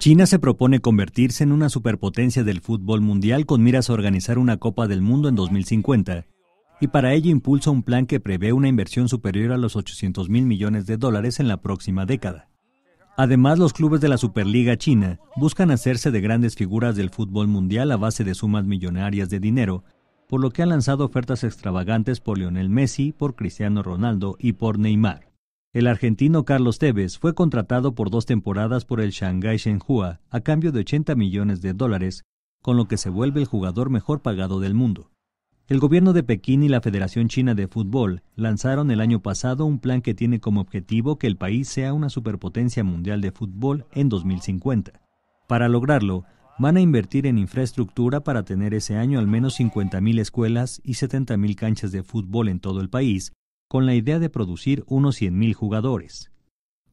China se propone convertirse en una superpotencia del fútbol mundial con miras a organizar una Copa del Mundo en 2050 y para ello impulsa un plan que prevé una inversión superior a los 800 mil millones de dólares en la próxima década. Además, los clubes de la Superliga China buscan hacerse de grandes figuras del fútbol mundial a base de sumas millonarias de dinero, por lo que han lanzado ofertas extravagantes por Lionel Messi, por Cristiano Ronaldo y por Neymar. El argentino Carlos Tevez fue contratado por dos temporadas por el Shanghai Shenhua a cambio de 80 millones de dólares, con lo que se vuelve el jugador mejor pagado del mundo. El gobierno de Pekín y la Federación China de Fútbol lanzaron el año pasado un plan que tiene como objetivo que el país sea una superpotencia mundial de fútbol en 2050. Para lograrlo, van a invertir en infraestructura para tener ese año al menos 50.000 escuelas y 70.000 canchas de fútbol en todo el país, con la idea de producir unos 100.000 jugadores.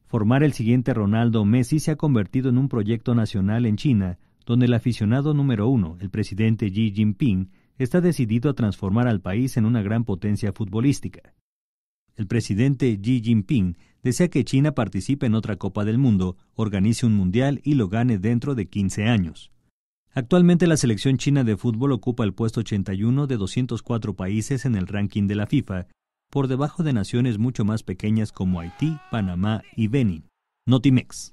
Formar el siguiente Ronaldo Messi se ha convertido en un proyecto nacional en China, donde el aficionado número uno, el presidente Xi Jinping, está decidido a transformar al país en una gran potencia futbolística. El presidente Xi Jinping desea que China participe en otra Copa del Mundo, organice un mundial y lo gane dentro de 15 años. Actualmente la selección china de fútbol ocupa el puesto 81 de 204 países en el ranking de la FIFA, por debajo de naciones mucho más pequeñas como Haití, Panamá y Benin. Notimex.